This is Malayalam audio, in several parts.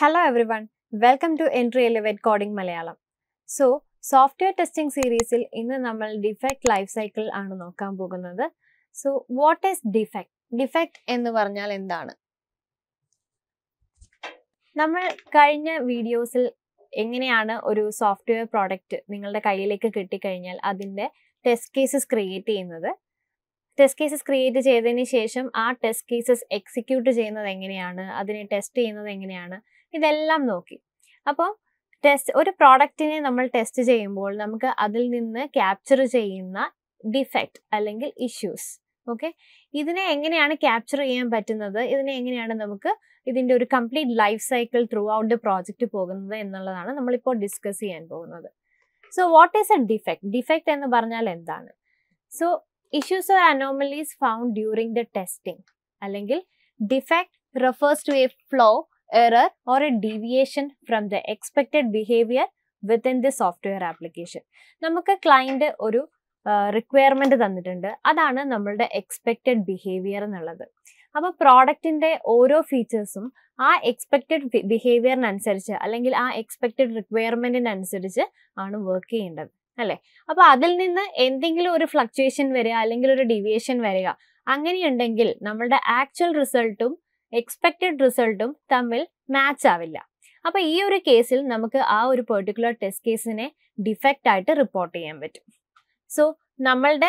hello every one welcome to Entri Elevate coding Malayalam so software testing സീരീസിൽ ഇന്ന് നമ്മൾ ഡിഫക്റ്റ് ലൈഫ് സൈക്കിൾ ആണ് നോക്കാൻ പോകുന്നത് so what is defect defect എന്ന് പറഞ്ഞാൽ എന്താണ് നമ്മൾ കഴിഞ്ഞ വീഡിയോസിൽ എങ്ങനെയാണ് ഒരു സോഫ്റ്റ്വെയർ പ്രോഡക്റ്റ് നിങ്ങളുടെ കയ്യിലേക്ക് കിട്ടിക്കഴിഞ്ഞാൽ അതിൻ്റെ ടെസ്റ്റ് കേസസ് ക്രിയേറ്റ് ചെയ്യുന്നത് ടെസ്റ്റ് കേസസ് ക്രിയേറ്റ് ചെയ്തതിന് ശേഷം ആ ടെസ്റ്റ് കേസസ് എക്സിക്യൂട്ട് ചെയ്യുന്നത് എങ്ങനെയാണ് അതിനെ ടെസ്റ്റ് ചെയ്യുന്നത് എങ്ങനെയാണ് ഇതെല്ലാം നോക്കി അപ്പോൾ ടെസ്റ്റ് ഒരു പ്രോഡക്റ്റിനെ നമ്മൾ ടെസ്റ്റ് ചെയ്യുമ്പോൾ നമുക്ക് അതിൽ നിന്ന് ക്യാപ്ചർ ചെയ്യുന്ന ഡിഫക്റ്റ് അല്ലെങ്കിൽ ഇഷ്യൂസ് ഓക്കെ ഇതിനെ എങ്ങനെയാണ് ക്യാപ്ചർ ചെയ്യാൻ പറ്റുന്നത് ഇതിനെ എങ്ങനെയാണ് നമുക്ക് ഇതിൻ്റെ ഒരു complete life cycle throughout project പോകുന്നത് എന്നുള്ളതാണ് നമ്മളിപ്പോൾ ഡിസ്കസ് ചെയ്യാൻ പോകുന്നത് so what is a defect defect എന്ന് പറഞ്ഞാൽ എന്താണ് so issues or anomalies found during the testing അല്ലെങ്കിൽ defect refers to a flaw error or a deviation from the expected behaviour within the software application നമുക്ക് ക്ലയൻറ്റ് ഒരു റിക്വയർമെൻറ്റ് തന്നിട്ടുണ്ട് അതാണ് നമ്മളുടെ എക്സ്പെക്റ്റഡ് ബിഹേവിയർ എന്നുള്ളത് അപ്പോൾ പ്രോഡക്റ്റിൻ്റെ ഓരോ ഫീച്ചേഴ്സും ആ എക്സ്പെക്റ്റഡ് ബിഹേവിയറിനനുസരിച്ച് അല്ലെങ്കിൽ ആ എക്സ്പെക്റ്റഡ് റിക്വയർമെൻറ്റിനനുസരിച്ച് ആണ് വർക്ക് ചെയ്യേണ്ടത് അല്ലേ അപ്പൊ അതിൽ നിന്ന് എന്തെങ്കിലും ഒരു ഫ്ലക്ച്വേഷൻ വരിക അല്ലെങ്കിൽ ഒരു ഡിവിയേഷൻ വരിക അങ്ങനെയുണ്ടെങ്കിൽ നമ്മളുടെ ആക്ച്വൽ റിസൾട്ടും എക്സ്പെക്റ്റഡ് റിസൾട്ടും തമ്മിൽ മാച്ച് ആവില്ല അപ്പൊ ഈ ഒരു കേസിൽ നമുക്ക് ആ ഒരു പെർട്ടിക്കുലർ ടെസ്റ്റ് കേസിനെ ഡിഫക്റ്റ് ആയിട്ട് റിപ്പോർട്ട് ചെയ്യാൻ പറ്റും സോ നമ്മളുടെ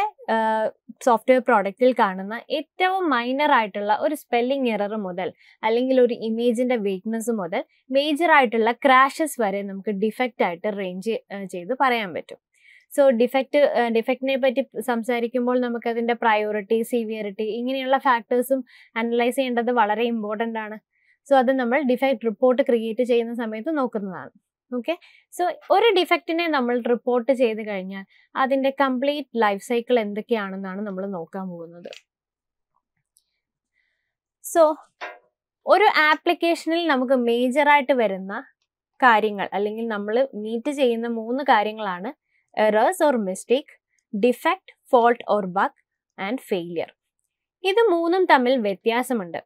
സോഫ്റ്റ്വെയർ പ്രോഡക്റ്റിൽ കാണുന്ന ഏറ്റവും മൈനർ ആയിട്ടുള്ള ഒരു സ്പെല്ലിംഗ് എറർ മുതൽ അല്ലെങ്കിൽ ഒരു ഇമേജിന്റെ വീക്ക്നെസ് മുതൽ മേജർ ആയിട്ടുള്ള ക്രാഷസ് വരെ നമുക്ക് ഡിഫക്റ്റ് ആയിട്ട് റേഞ്ച് ചെയ്ത് പറയാൻ പറ്റും സോ ഡിഫക്റ്റ് ഡിഫക്റ്റിനെ പറ്റി സംസാരിക്കുമ്പോൾ നമുക്ക് അതിൻ്റെ പ്രയോറിറ്റി സിവിയറിറ്റി ഇങ്ങനെയുള്ള ഫാക്ടേഴ്സും അനലൈസ് ചെയ്യേണ്ടത് വളരെ ഇമ്പോർട്ടൻ്റ് ആണ് സോ അത് നമ്മൾ ഡിഫക്റ്റ് റിപ്പോർട്ട് ക്രിയേറ്റ് ചെയ്യുന്ന സമയത്ത് നോക്കുന്നതാണ് ഓക്കെ സോ ഒരു ഡിഫക്റ്റിനെ നമ്മൾ റിപ്പോർട്ട് ചെയ്ത് കഴിഞ്ഞാൽ അതിൻ്റെ കംപ്ലീറ്റ് ലൈഫ് സൈക്കിൾ എന്തൊക്കെയാണെന്നാണ് നമ്മൾ നോക്കാൻ പോകുന്നത് സോ ഒരു ആപ്ലിക്കേഷനിൽ നമുക്ക് മേജറായിട്ട് വരുന്ന കാര്യങ്ങൾ അല്ലെങ്കിൽ നമ്മൾ മീറ്റ് ചെയ്യുന്ന മൂന്ന് കാര്യങ്ങളാണ് errors or mistake defect, fault or bug, and failure ഇത് മൂന്നും തമ്മിൽ വ്യത്യാസമുണ്ട്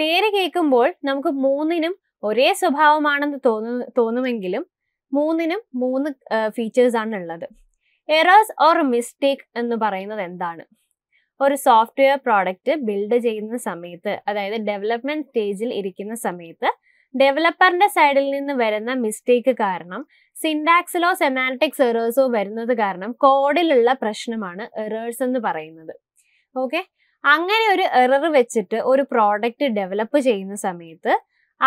പേര് കേൾക്കുമ്പോൾ നമുക്ക് മൂന്നിനും ഒരേ സ്വഭാവമാണെന്ന് തോന്നു തോന്നുമെങ്കിലും മൂന്നിനും മൂന്ന് ഫീച്ചേഴ്സ് ആണ് ഉള്ളത് എറേഴ്സ് ഓർ മിസ്റ്റേക്ക് എന്ന് പറയുന്നത് എന്താണ് ഒരു സോഫ്റ്റ്വെയർ പ്രോഡക്റ്റ് ബിൽഡ് ചെയ്യുന്ന സമയത്ത് അതായത് ഡെവലപ്മെന്റ് സ്റ്റേജിൽ ഇരിക്കുന്ന സമയത്ത് ഡെവലപ്പറിന്റെ സൈഡിൽ നിന്ന് വരുന്ന മിസ്റ്റേക്ക് കാരണം സിൻഡാക്സിലോ സെമാറ്റിക്സ് എറേഴ്സോ വരുന്നത് കാരണം കോഡിലുള്ള പ്രശ്നമാണ് എറേഴ്സ് എന്ന് പറയുന്നത് ഓക്കെ അങ്ങനെ ഒരു എറർ വെച്ചിട്ട് ഒരു പ്രോഡക്റ്റ് ഡെവലപ്പ് ചെയ്യുന്ന സമയത്ത്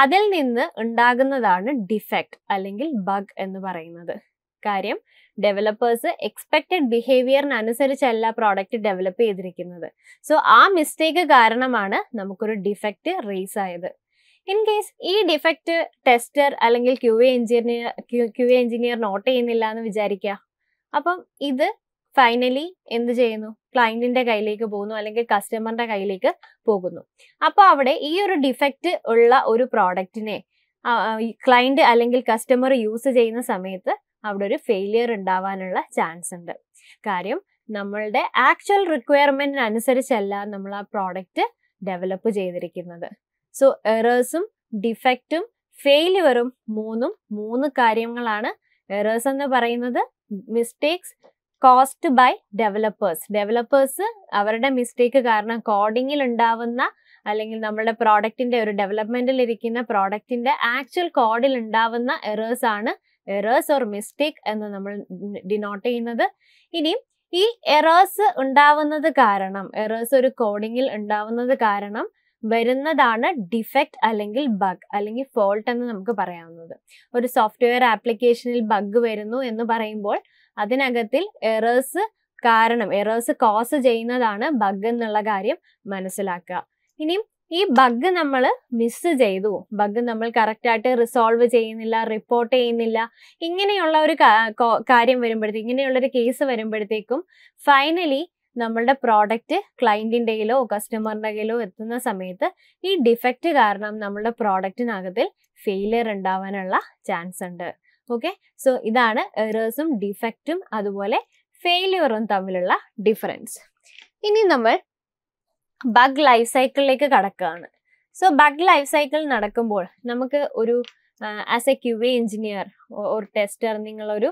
അതിൽ നിന്ന് ഉണ്ടാകുന്നതാണ് ഡിഫക്റ്റ് അല്ലെങ്കിൽ ബഗ് എന്ന് പറയുന്നത് കാര്യം ഡെവലപ്പേഴ്സ് എക്സ്പെക്റ്റഡ് ബിഹേവിയറിനനുസരിച്ചല്ല പ്രോഡക്റ്റ് ഡെവലപ്പ് ചെയ്തിരിക്കുന്നത് സോ ആ മിസ്റ്റേക്ക് കാരണമാണ് നമുക്കൊരു ഡിഫക്റ്റ് റേസ് ആയത് ഇൻ കേസ് ഈ ഡിഫക്റ്റ് ടെസ്റ്റർ അല്ലെങ്കിൽ Q A engineer Q A engineer note ചെയ്യുന്നില്ല എന്ന് വിചാരിക്കുക അപ്പം ഇത് ഫൈനലി എന്ത് ചെയ്യുന്നു ക്ലയൻറ്റിൻ്റെ കയ്യിലേക്ക് പോകുന്നു അല്ലെങ്കിൽ കസ്റ്റമറിൻ്റെ കയ്യിലേക്ക് പോകുന്നു അപ്പോൾ അവിടെ ഈ ഒരു ഡിഫക്റ്റ് ഉള്ള ഒരു പ്രോഡക്റ്റിനെ ക്ലയൻറ്റ് അല്ലെങ്കിൽ കസ്റ്റമർ യൂസ് ചെയ്യുന്ന സമയത്ത് അവിടെ ഒരു ഫെയിലിയർ ഉണ്ടാവാനുള്ള ചാൻസ് ഉണ്ട് കാര്യം നമ്മളുടെ ആക്ച്വൽ റിക്വയർമെൻറ്റിനനുസരിച്ചല്ല അനുസരിച്ചല്ല നമ്മൾ ആ പ്രോഡക്റ്റ് ഡെവലപ്പ് ചെയ്തിരിക്കുന്നത് സോ എറേഴ്സും ഡിഫക്റ്റും ഫെയിലുവറും മൂന്നും മൂന്ന് കാര്യങ്ങളാണ് എറേഴ്സ് എന്ന് പറയുന്നത് mistakes caused by developers developers അവരുടെ മിസ്റ്റേക്ക് കാരണം കോഡിങ്ങിൽ ഉണ്ടാവുന്ന അല്ലെങ്കിൽ നമ്മുടെ പ്രോഡക്റ്റിന്റെ ഒരു ഡെവലപ്മെന്റിൽ ഇരിക്കുന്ന പ്രോഡക്റ്റിന്റെ ആക്ച്വൽ കോഡിൽ ഉണ്ടാവുന്ന എറേഴ്സ് ആണ് എറേഴ്സ് ഓർ മിസ്റ്റേക്ക് എന്ന് നമ്മൾ ഡിനോട്ട് ചെയ്യുന്നത് ഇനിയും ഈ എറേഴ്സ് ഉണ്ടാവുന്നത് കാരണം എറേഴ്സ് ഒരു കോഡിങ്ങിൽ ഉണ്ടാവുന്നത് കാരണം വരുന്നതാണ് ഡിഫക്റ്റ് അല്ലെങ്കിൽ ബഗ് അല്ലെങ്കിൽ ഫോൾട്ട് എന്ന് നമുക്ക് പറയാവുന്നത് ഒരു സോഫ്റ്റ്വെയർ ആപ്ലിക്കേഷനിൽ ബഗ് വരുന്നു എന്ന് പറയുമ്പോൾ അതിനകത്തിൽ എറേഴ്സ് കാരണം എറേഴ്സ് കോസ് ചെയ്യുന്നതാണ് ബഗ് എന്നുള്ള കാര്യം മനസ്സിലാക്കുക ഇനിയും ഈ ബഗ് നമ്മൾ മിസ് ചെയ്തു ബഗ് നമ്മൾ കറക്റ്റായിട്ട് റിസോൾവ് ചെയ്യുന്നില്ല റിപ്പോർട്ട് ചെയ്യുന്നില്ല ഇങ്ങനെയുള്ള ഒരു കാര്യം വരുമ്പോഴത്തേക്കും ഇങ്ങനെയുള്ളൊരു കേസ് വരുമ്പോഴത്തേക്കും ഫൈനലി നമ്മളുടെ പ്രോഡക്റ്റ് ക്ലയൻറ്റിൻ്റെ കയ്യിലോ കസ്റ്റമറിൻ്റെ കയ്യിലോ എത്തുന്ന സമയത്ത് ഈ ഡിഫക്റ്റ് കാരണം നമ്മളുടെ പ്രോഡക്റ്റിനകത്തിൽ ഫെയിലിയർ ഉണ്ടാവാനുള്ള ചാൻസ് ഉണ്ട് ഓക്കെ സോ ഇതാണ് എറേഴ്സും ഡിഫക്റ്റും അതുപോലെ ഫെയിലിയറും തമ്മിലുള്ള ഡിഫറൻസ് ഇനി നമ്മൾ ബഗ് ലൈഫ് സൈക്കിളിലേക്ക് കടക്കുകയാണ് സോ ബഗ് ലൈഫ് സൈക്കിൾ നടക്കുമ്പോൾ നമുക്ക് ഒരു as a Q A engineer ഒരു ടെസ്റ്റർ നിങ്ങളൊരു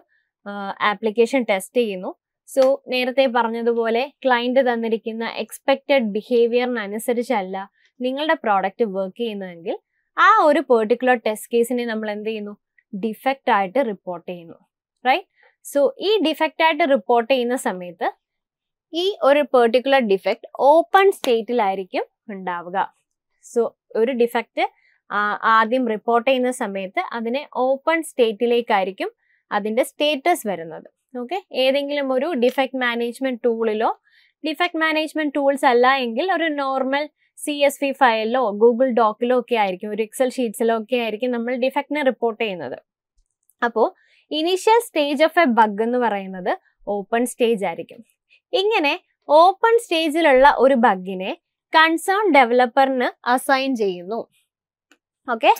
ആപ്ലിക്കേഷൻ ടെസ്റ്റ് ചെയ്യുന്നു സോ നേരത്തെ പറഞ്ഞതുപോലെ ക്ലയൻറ്റ് തന്നിരിക്കുന്ന എക്സ്പെക്റ്റഡ് ബിഹേവിയറിനനുസരിച്ചല്ല നിങ്ങളുടെ പ്രോഡക്റ്റ് വർക്ക് ചെയ്യുന്നതെങ്കിൽ ആ ഒരു പെർട്ടിക്കുലർ ടെസ്റ്റ് കേസിനെ നമ്മൾ എന്ത് ചെയ്യുന്നു ഡിഫക്റ്റ് ആയിട്ട് റിപ്പോർട്ട് ചെയ്യുന്നു റൈറ്റ് സോ ഈ ഡിഫക്റ്റ് ആയിട്ട് റിപ്പോർട്ട് ചെയ്യുന്ന സമയത്ത് ഈ ഒരു പെർട്ടിക്കുലർ ഡിഫക്റ്റ് ഓപ്പൺ സ്റ്റേറ്റിലായിരിക്കും ഉണ്ടാവുക സോ ഒരു ഡിഫക്റ്റ് ആദ്യം റിപ്പോർട്ട് ചെയ്യുന്ന സമയത്ത് അതിനെ ഓപ്പൺ സ്റ്റേറ്റിലേക്കായിരിക്കും അതിൻ്റെ സ്റ്റേറ്റസ് വരുന്നത് ഓക്കെ ഏതെങ്കിലും ഒരു ഡിഫക്റ്റ് മാനേജ്മെന്റ് ടൂളിലോ ഡിഫക്റ്റ് മാനേജ്മെന്റ് ടൂൾസ് അല്ല എങ്കിൽ ഒരു നോർമൽ സി എസ് വി ഫയലിലോ ഗൂഗിൾ ഡോക്കിലോ ഒക്കെ ആയിരിക്കും ഒരു എക്സൽ ഷീറ്റ്സിലോ ഒക്കെ ആയിരിക്കും നമ്മൾ ഡിഫക്റ്റിനെ റിപ്പോർട്ട് ചെയ്യുന്നത് അപ്പോൾ initial stage of a bug എന്ന് പറയുന്നത് ഓപ്പൺ സ്റ്റേജ് ആയിരിക്കും ഇങ്ങനെ ഓപ്പൺ സ്റ്റേജിലുള്ള ഒരു ബഗിനെ കൺസേൺ ഡെവലപ്പറിന് അസൈൻ ചെയ്യുന്നു ഓക്കെ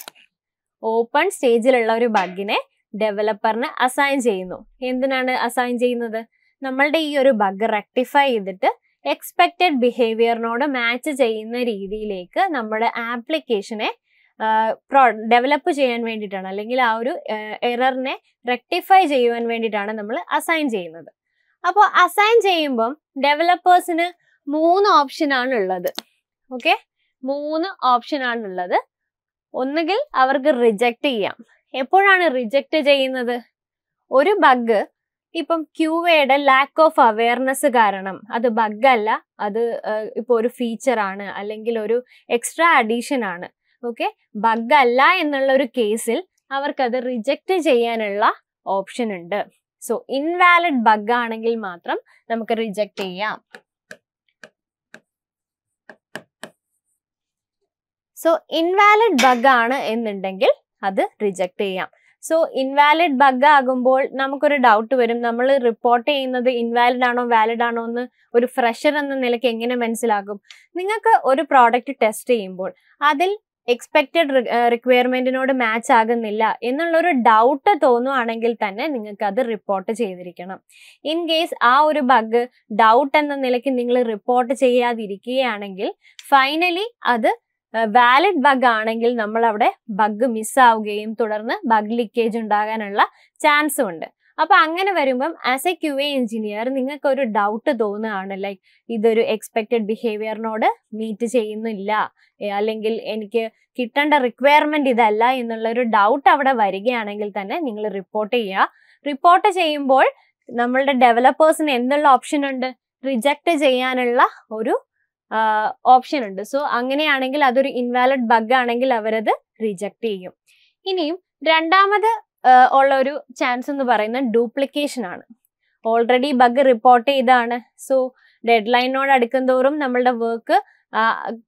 ഓപ്പൺ സ്റ്റേജിലുള്ള ഒരു ബഗിനെ ഡെവലപ്പറിന് അസൈൻ ചെയ്യുന്നു എന്തിനാണ് അസൈൻ ചെയ്യുന്നത് നമ്മളുടെ ഈ ഒരു ബഗ് റെക്ടിഫൈ ചെയ്തിട്ട് എക്സ്പെക്റ്റഡ് ബിഹേവിയറിനോട് മാച്ച് ചെയ്യുന്ന രീതിയിലേക്ക് നമ്മുടെ ആപ്ലിക്കേഷനെ ഡെവലപ്പ് ചെയ്യാൻ വേണ്ടിയിട്ടാണ് അല്ലെങ്കിൽ ആ ഒരു എററിനെ റെക്ടിഫൈ ചെയ്യുവാൻ വേണ്ടിയിട്ടാണ് നമ്മൾ അസൈൻ ചെയ്യുന്നത് അപ്പോൾ അസൈൻ ചെയ്യുമ്പം ഡെവലപ്പേഴ്സിന് മൂന്ന് ഓപ്ഷനാണ് ഉള്ളത് ഓക്കെ മൂന്ന് ഓപ്ഷനാണ് ഉള്ളത് ഒന്നുകിൽ അവർക്ക് റിജക്റ്റ് ചെയ്യാം എപ്പോഴാണ് റിജക്റ്റ് ചെയ്യുന്നത് ഒരു ബഗ് ഇപ്പം ക്യൂവയുടെ ലാക്ക് ഓഫ് അവയർനെസ് കാരണം അത് ബഗ്ഗല്ല അത് ഇപ്പോൾ ഒരു ഫീച്ചറാണ് അല്ലെങ്കിൽ ഒരു എക്സ്ട്രാ അഡീഷൻ ആണ് ഓക്കെ ബഗ്ഗല്ല എന്നുള്ള ഒരു കേസിൽ അവർക്കത് റിജക്റ്റ് ചെയ്യാനുള്ള ഓപ്ഷൻ ഉണ്ട് സോ ഇൻവാലിഡ് ബഗ് ആണെങ്കിൽ മാത്രം നമുക്ക് റിജക്റ്റ് ചെയ്യാം സോ ഇൻവാലിഡ് ബഗ് ആണ് എന്നുണ്ടെങ്കിൽ അത് റിജക്ട് ചെയ്യാം സോ ഇൻവാലിഡ് ബഗ് ആകുമ്പോൾ നമുക്കൊരു ഡൗട്ട് വരും നമ്മൾ റിപ്പോർട്ട് ചെയ്യുന്നത് ഇൻവാലിഡ് ആണോ വാലിഡ് ആണോ എന്ന് ഒരു ഫ്രഷർ എന്ന നിലയ്ക്ക് എങ്ങനെ മനസ്സിലാകും നിങ്ങൾക്ക് ഒരു പ്രോഡക്റ്റ് ടെസ്റ്റ് ചെയ്യുമ്പോൾ അതിൽ എക്സ്പെക്റ്റഡ് റിക്വയർമെന്റിനോട് മാച്ച് ആകുന്നില്ല എന്നുള്ളൊരു ഡൗട്ട് തോന്നുവാണെങ്കിൽ തന്നെ നിങ്ങൾക്ക് അത് റിപ്പോർട്ട് ചെയ്തിരിക്കണം ഇൻ കേസ് ആ ഒരു ബഗ് ഡൗട്ട് എന്ന നിലയ്ക്ക് നിങ്ങൾ റിപ്പോർട്ട് ചെയ്യാതിരിക്കുകയാണെങ്കിൽ ഫൈനലി അത് വാലിഡ് ബഗ് ആണെങ്കിൽ നമ്മൾ അവിടെ ബഗ് മിസ്സാവുകയും തുടർന്ന് ബഗ് ലീക്കേജ് ഉണ്ടാകാനുള്ള ചാൻസും ഉണ്ട് അപ്പൊ അങ്ങനെ വരുമ്പം as a Q A engineer നിങ്ങൾക്ക് ഒരു ഡൗട്ട് തോന്നുകയാണ് ലൈക്ക് ഇതൊരു എക്സ്പെക്റ്റഡ് ബിഹേവിയറിനോട് മീറ്റ് ചെയ്യുന്നില്ല അല്ലെങ്കിൽ എനിക്ക് കിട്ടേണ്ട റിക്വയർമെന്റ് ഇതല്ല എന്നുള്ള ഒരു ഡൗട്ട് അവിടെ വരികയാണെങ്കിൽ തന്നെ നിങ്ങൾ റിപ്പോർട്ട് ചെയ്യുക റിപ്പോർട്ട് ചെയ്യുമ്പോൾ നമ്മളുടെ ഡെവലപ്പേഴ്സിന് എന്നുള്ള ഓപ്ഷൻ ഉണ്ട് റിജക്റ്റ് ചെയ്യാനുള്ള ഒരു ഓപ്ഷൻ ഉണ്ട് സോ അങ്ങനെയാണെങ്കിൽ അതൊരു ഇൻവാലിഡ് ബഗ് ആണെങ്കിൽ അവരത് റിജക്ട് ചെയ്യും ഇനിയും രണ്ടാമത് ഉള്ള ഒരു ചാൻസ് എന്ന് പറയുന്നത് ഡ്യൂപ്ലിക്കേഷൻ ആണ് ഓൾറെഡി ബഗ് റിപ്പോർട്ട് ചെയ്താണ് സോ ഡെഡ് ലൈനോട് അടുക്കും തോറും നമ്മളുടെ വർക്ക്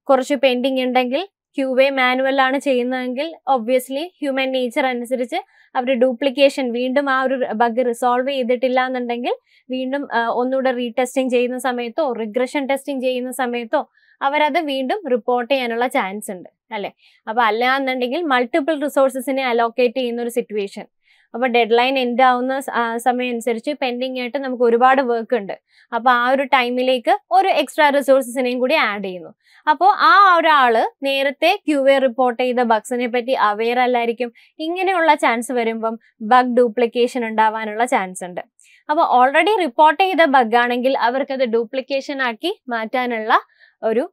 കുറച്ച് പെൻഡിങ് ഉണ്ടെങ്കിൽ ഹ്യൂവേ മാനുവലാണ് ചെയ്യുന്നതെങ്കിൽ ഒബ്വിയസ്ലി ഹ്യൂമൻ നേച്ചർ അനുസരിച്ച് അവർ ഡ്യൂപ്ലിക്കേഷൻ വീണ്ടും ആ ഒരു ബഗ് റിസോൾവ് ചെയ്തിട്ടില്ല എന്നുണ്ടെങ്കിൽ വീണ്ടും ഒന്നുകൂടെ റീടെസ്റ്റിംഗ് ചെയ്യുന്ന സമയത്തോ റിഗ്രഷൻ ടെസ്റ്റിംഗ് ചെയ്യുന്ന സമയത്തോ അവരത് വീണ്ടും റിപ്പോർട്ട് ചെയ്യാനുള്ള ചാൻസ് ഉണ്ട് അല്ലേ അപ്പോൾ അല്ല എന്നുണ്ടെങ്കിൽ മൾട്ടിപ്പിൾ റിസോഴ്സസിനെ അലോക്കേറ്റ് ചെയ്യുന്ന ഒരു സിറ്റുവേഷൻ അപ്പോൾ ഡെഡ് ലൈൻ എൻഡ് ആവുന്ന സമയം അനുസരിച്ച് പെൻഡിങ് ആയിട്ട് നമുക്ക് ഒരുപാട് വർക്ക് ഉണ്ട് അപ്പോൾ ആ ഒരു ടൈമിലേക്ക് ഒരു എക്സ്ട്രാ റിസോഴ്സസിനെയും കൂടി ആഡ് ചെയ്യുന്നു അപ്പോൾ ആ ഒരാൾ നേരത്തെ ക്യൂ എ റിപ്പോർട്ട് ചെയ്ത ബഗ്സിനെ പറ്റി അവെയർ അല്ലായിരിക്കും ഇങ്ങനെയുള്ള ചാൻസ് വരുമ്പം ബഗ് ഡ്യൂപ്ലിക്കേഷൻ ഉണ്ടാവാനുള്ള ചാൻസ് ഉണ്ട് അപ്പോൾ ഓൾറെഡി റിപ്പോർട്ട് ചെയ്ത ബഗ് ആണെങ്കിൽ അവർക്കത് ഡ്യൂപ്ലിക്കേഷൻ ആക്കി മാറ്റാനുള്ള ഒരു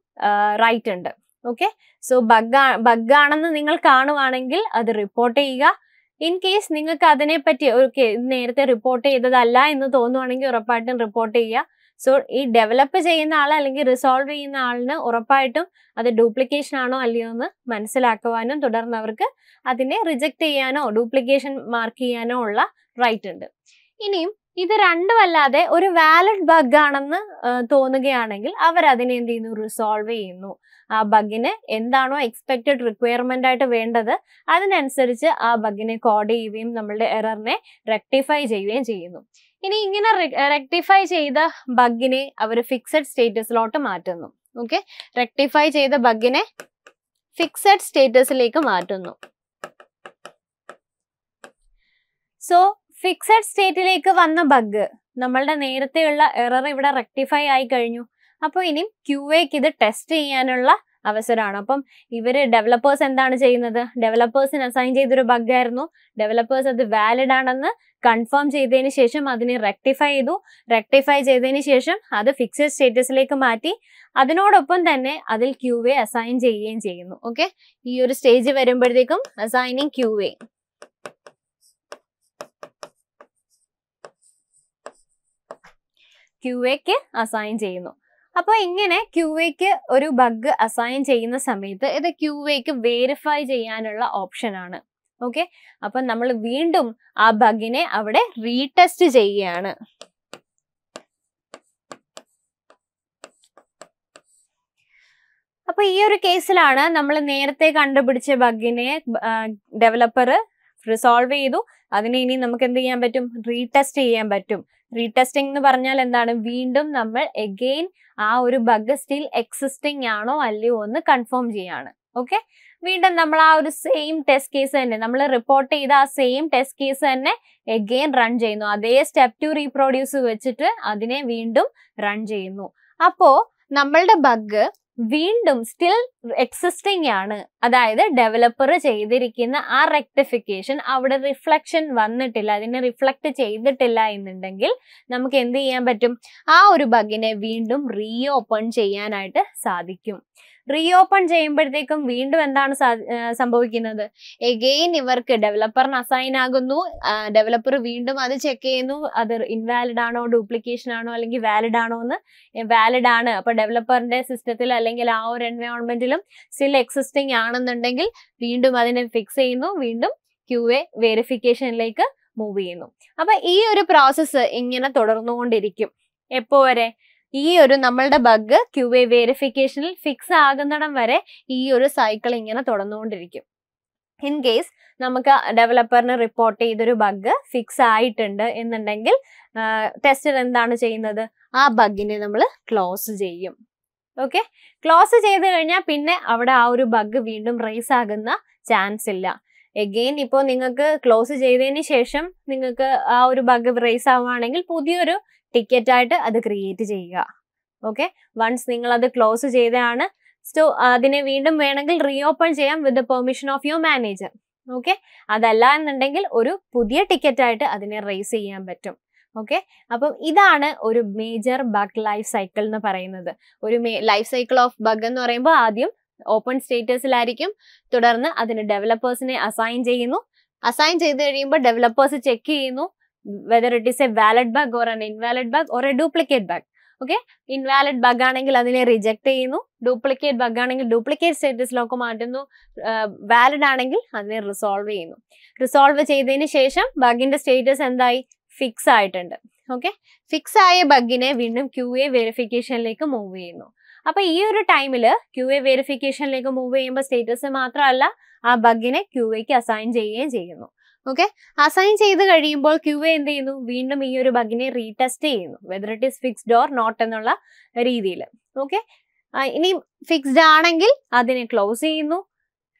റൈറ്റ് ഉണ്ട് ഓക്കെ സോ ബഗ് ബഗ് ആണെന്ന് നിങ്ങൾ കാണുവാണെങ്കിൽ അത് റിപ്പോർട്ട് ചെയ്യുക ഇൻ കേസ് നിങ്ങൾക്ക് അതിനെപ്പറ്റി ഓക്കെ നേരത്തെ റിപ്പോർട്ട് ചെയ്തതല്ല എന്ന് തോന്നുവാണെങ്കിൽ ഉറപ്പായിട്ടും റിപ്പോർട്ട് ചെയ്യുക സോ ഈ ഡെവലപ്പ് ചെയ്യുന്ന ആൾ അല്ലെങ്കിൽ റിസോൾവ് ചെയ്യുന്ന ആളിന് ഉറപ്പായിട്ടും അത് ഡ്യൂപ്ലിക്കേഷൻ ആണോ അല്ലയോ എന്ന് മനസ്സിലാക്കുവാനും തുടർന്ന് അവർക്ക് അതിനെ റിജക്റ്റ് ചെയ്യാനോ ഡ്യൂപ്ലിക്കേഷൻ മാർക്ക് ചെയ്യാനോ ഉള്ള റൈറ്റ് ഉണ്ട് ഇനിയും ഇത് രണ്ടുമല്ലാതെ ഒരു വാലഡ് ബഗ് ആണെന്ന് തോന്നുകയാണെങ്കിൽ അവർ അതിനെ എന്ത് ചെയ്യുന്നു റിസോൾവ് ചെയ്യുന്നു ആ ബഗിന് എന്താണോ എക്സ്പെക്റ്റഡ് റിക്വയർമെന്റ് ആയിട്ട് വേണ്ടത് അതിനനുസരിച്ച് ആ ബഗിനെ കോഡ് ചെയ്യുകയും നമ്മളുടെ എററിനെ റെക്ടിഫൈ ചെയ്യുകയും ചെയ്യുന്നു ഇനി ഇങ്ങനെ റെക്ടിഫൈ ചെയ്ത ബഗിനെ അവർ ഫിക്സഡ് സ്റ്റേറ്റസിലോട്ട് മാറ്റുന്നു ഓക്കെ റെക്ടിഫൈ ചെയ്ത ബഗിനെ ഫിക്സഡ് സ്റ്റേറ്റസിലേക്ക് മാറ്റുന്നു സോ ഫിക്സഡ് സ്റ്റേറ്റിലേക്ക് വന്ന ബഗ് നമ്മളുടെ നേരത്തെയുള്ള എറർ ഇവിടെ റെക്ടിഫൈ ആയി കഴിഞ്ഞു അപ്പോൾ ഇനിയും ക്യു എക്ക് ഇത് ടെസ്റ്റ് ചെയ്യാനുള്ള അവസരമാണ് അപ്പം ഇവർ ഡെവലപ്പേഴ്സ് എന്താണ് ചെയ്യുന്നത് ഡെവലപ്പേഴ്സിന് അസൈൻ ചെയ്തൊരു ബഗ്ഗായിരുന്നു ഡെവലപ്പേഴ്സ് അത് വാലിഡ് ആണെന്ന് കൺഫേം ചെയ്തതിന് ശേഷം അതിനെ റെക്ടിഫൈ ചെയ്തു റെക്ടിഫൈ ചെയ്തതിന് ശേഷം അത് ഫിക്സഡ് സ്റ്റേറ്റസിലേക്ക് മാറ്റി അതിനോടൊപ്പം തന്നെ അതിൽ ക്യു എ അസൈൻ ചെയ്യുകയും ചെയ്യുന്നു ഓക്കെ ഈ ഒരു സ്റ്റേജ് വരുമ്പോഴത്തേക്കും അസൈനിങ് ക്യു എ ക്യു എക്ക് അസൈൻ ചെയ്യുന്നു അപ്പോൾ ഇങ്ങനെ ക്യു എക്ക് ഒരു ബഗ് അസൈൻ ചെയ്യുന്ന സമയത്ത് ഇത് ക്യു എക്ക് വേരിഫൈ ചെയ്യാനുള്ള ഓപ്ഷനാണ് ഓക്കെ അപ്പൊ നമ്മൾ വീണ്ടും ആ ബഗിനെ അവിടെ റീടെസ്റ്റ് ചെയ്യുകയാണ് അപ്പൊ ഈ ഒരു കേസിലാണ് നമ്മൾ നേരത്തെ കണ്ടുപിടിച്ച ബഗിനെ ഡെവലപ്പർ റിസോൾവ് ചെയ്തു അതിനെ ഇനി നമുക്ക് എന്ത് ചെയ്യാൻ പറ്റും റീടെസ്റ്റ് ചെയ്യാൻ പറ്റും റീടെസ്റ്റിംഗ് എന്ന് പറഞ്ഞാൽ എന്താണ് വീണ്ടും നമ്മൾ എഗെയിൻ ആ ഒരു ബഗ് സ്റ്റിൽ എക്സിസ്റ്റിംഗ് ആണോ അല്ലയോ എന്ന് കൺഫേം ചെയ്യാണ് ഓക്കെ വീണ്ടും നമ്മൾ ആ ഒരു സെയിം ടെസ്റ്റ് കേസ് തന്നെ നമ്മൾ റിപ്പോർട്ട് ചെയ്ത ആ സെയിം ടെസ്റ്റ് കേസ് തന്നെ എഗെയിൻ റൺ ചെയ്യുന്നു അതേ സ്റ്റെപ് ടു റീപ്രൊഡ്യൂസ് വെച്ചിട്ട് അതിനെ വീണ്ടും റൺ ചെയ്യുന്നു അപ്പോൾ നമ്മളുടെ ബഗ് വീണ്ടും സ്റ്റിൽ എക്സിസ്റ്റിംഗ് ആണ് അതായത് ഡെവലപ്പർ ചെയ്തിരിക്കുന്ന ആ റെക്ടിഫിക്കേഷൻ അവിടെ റിഫ്ലക്ഷൻ വന്നിട്ടില്ല അതിനെ റിഫ്ലക്ട് ചെയ്തിട്ടില്ല എന്നുണ്ടെങ്കിൽ നമുക്ക് എന്ത് ചെയ്യാൻ പറ്റും ആ ഒരു ബഗിനെ വീണ്ടും റീ ഓപ്പൺ ചെയ്യാനായിട്ട് സാധിക്കും റീഓപ്പൺ ചെയ്യുമ്പോഴത്തേക്കും വീണ്ടും എന്താണ് സംഭവിക്കുന്നത് എഗെയിൻ ഇവർക്ക് ഡെവലപ്പറിന് അസൈൻ ആകുന്നു ഡെവലപ്പർ വീണ്ടും അത് ചെക്ക് ചെയ്യുന്നു അത് ഇൻവാലിഡ് ആണോ ഡ്യൂപ്ലിക്കേഷൻ ആണോ അല്ലെങ്കിൽ വാലിഡ് ആണോ എന്ന് വാലിഡ് ആണ് അപ്പൊ ഡെവലപ്പറിന്റെ സിസ്റ്റത്തിൽ അല്ലെങ്കിൽ ആ ഒരു എൻവയോൺമെന്റിലും സ്റ്റിൽ എക്സിസ്റ്റിംഗ് ആണെന്നുണ്ടെങ്കിൽ വീണ്ടും അതിനെ ഫിക്സ് ചെയ്യുന്നു വീണ്ടും ക്യു എ വെരിഫിക്കേഷനിലേക്ക് മൂവ് ചെയ്യുന്നു അപ്പൊ ഈ ഒരു പ്രോസസ്സ് ഇങ്ങനെ തുടർന്നുകൊണ്ടിരിക്കും എപ്പോ വരെ ഈ ഒരു നമ്മളുടെ ബഗ് ക്യു എ വെരിഫിക്കേഷനിൽ ഫിക്സ് ആകുന്നിടം വരെ ഈ ഒരു സൈക്കിൾ ഇങ്ങനെ തുടർന്നുകൊണ്ടിരിക്കും ഇൻ കേസ് നമുക്ക് ഡെവലപ്പറിന് റിപ്പോർട്ട് ചെയ്തൊരു ബഗ് ഫിക്സ് ആയിട്ടുണ്ട് എന്നുണ്ടെങ്കിൽ ടെസ്റ്റർ എന്താണ് ചെയ്യുന്നത് ആ ബഗ്ഗിനെ നമ്മൾ ക്ലോസ് ചെയ്യും ഓക്കെ ക്ലോസ് ചെയ്ത് കഴിഞ്ഞാൽ പിന്നെ അവിടെ ആ ഒരു ബഗ് വീണ്ടും റേസ് ആകുന്ന ചാൻസ് ഇല്ല എഗെയിൻ ഇപ്പോൾ നിങ്ങൾക്ക് ക്ലോസ് ചെയ്തതിന് ശേഷം നിങ്ങൾക്ക് ആ ഒരു ബഗ് റേസ് ആവുകയാണെങ്കിൽ പുതിയൊരു ടിക്കറ്റായിട്ട് അത് ക്രിയേറ്റ് ചെയ്യുക ഓക്കെ വൺസ് നിങ്ങൾ അത് ക്ലോസ് ചെയ്തതാണ് സോ അതിനെ വീണ്ടും വേണമെങ്കിൽ റീഓപ്പൺ ചെയ്യാം with the permission of your manager okay അതല്ല എന്നുണ്ടെങ്കിൽ ഒരു പുതിയ ടിക്കറ്റായിട്ട് അതിനെ റേസ് ചെയ്യാൻ പറ്റും ഓക്കെ അപ്പം ഇതാണ് ഒരു മേജർ ബഗ് ലൈഫ് സൈക്കിൾ എന്ന് പറയുന്നത് ഒരു ലൈഫ് സൈക്കിൾ ഓഫ് ബഗ് എന്ന് പറയുമ്പോൾ ആദ്യം ഓപ്പൺ സ്റ്റേറ്റസിലായിരിക്കും തുടർന്ന് അതിന് ഡെവലപ്പേഴ്സിനെ അസൈൻ ചെയ്യുന്നു അസൈൻ ചെയ്ത് കഴിയുമ്പോൾ ഡെവലപ്പേഴ്സ് ചെക്ക് ചെയ്യുന്നു whether it is a valid bug or an invalid bug or a duplicate bug okay invalid bug ആണെങ്കിൽ അതിനെ റിജക്റ്റ് ചെയ്യുന്നു ഡ്യൂപ്ലിക്കേറ്റ് ബഗ് ആണെങ്കിൽ ഡ്യൂപ്ലിക്കേറ്റ് സ്റ്റേറ്റസിലൊക്കെ മാറ്റുന്നു വാലിഡ് ആണെങ്കിൽ അതിനെ റിസോൾവ് ചെയ്യുന്നു റിസോൾവ് ചെയ്തതിന് ശേഷം ബഗിന്റെ സ്റ്റേറ്റസ് എന്തായി ഫിക്സ് ആയിട്ടുണ്ട് ഓക്കെ ഫിക്സ് ആയ ബഗിനെ വീണ്ടും ക്യു എ വെരിഫിക്കേഷനിലേക്ക് മൂവ് ചെയ്യുന്നു അപ്പൊ ഈ ഒരു ടൈമിൽ ക്യു എ വെരിഫിക്കേഷനിലേക്ക് മൂവ് ചെയ്യുമ്പോൾ സ്റ്റേറ്റസ് മാത്രമല്ല ആ ബഗിനെ ക്യു എക്ക് അസൈൻ ചെയ്യുകയും ചെയ്യുന്നു ഓക്കെ അസൈൻ ചെയ്ത് കഴിയുമ്പോൾ ക്യൂ എ എന്ത് ചെയ്യുന്നു വീണ്ടും ഈ ഒരു ബഗിനെ റീടെസ്റ്റ് ചെയ്യുന്നു whether it is fixed or not എന്നുള്ള രീതിയിൽ ഓക്കെ ഇനി ഫിക്സ്ഡ് ആണെങ്കിൽ അതിനെ ക്ലോസ് ചെയ്യുന്നു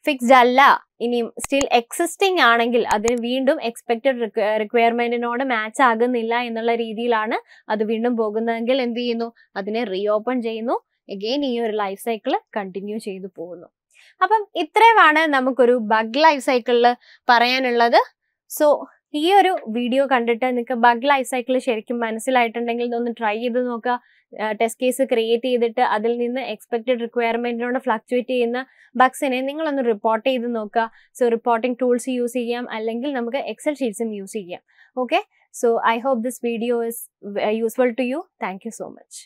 ഫിക്സ്ഡ് അല്ല ഇനിയും സ്റ്റിൽ എക്സിസ്റ്റിംഗ് ആണെങ്കിൽ അതിന് വീണ്ടും എക്സ്പെക്റ്റഡ് റിക്വയർമെന്റിനോട് മാച്ച് ആകുന്നില്ല എന്നുള്ള രീതിയിലാണ് അത് വീണ്ടും പോകുന്നതെങ്കിൽ എന്ത് ചെയ്യുന്നു അതിനെ റീഓപ്പൺ ചെയ്യുന്നു എഗെയിൻ ഈ ഒരു ലൈഫ് സൈക്കിൾ കണ്ടിന്യൂ ചെയ്തു പോകുന്നു അപ്പം ഇത്രയുമാണ് നമുക്കൊരു ബഗ് ലൈഫ് സൈക്കിളിൽ പറയാനുള്ളത് സോ ഈ ഒരു വീഡിയോ കണ്ടിട്ട് നിങ്ങൾക്ക് ബഗ് ലൈഫ് സൈക്കിൾ ശരിക്കും മനസ്സിലായിട്ടുണ്ടെങ്കിൽ ഇതൊന്ന് ട്രൈ ചെയ്ത് നോക്കുക ടെസ്റ്റ് കേസ് ക്രിയേറ്റ് ചെയ്തിട്ട് അതിൽ നിന്ന് എക്സ്പെക്റ്റഡ് റിക്വയർമെൻറ്റിനോട് ഫ്ലക്ച്വേറ്റ് ചെയ്യുന്ന ബഗ്സിനെ നിങ്ങളൊന്ന് റിപ്പോർട്ട് ചെയ്ത് നോക്കുക സോ റിപ്പോർട്ടിംഗ് ടൂൾസ് യൂസ് ചെയ്യാം അല്ലെങ്കിൽ നമുക്ക് എക്സൽ ഷീറ്റ്സും യൂസ് ചെയ്യാം okay so I hope this video is useful to you thank so much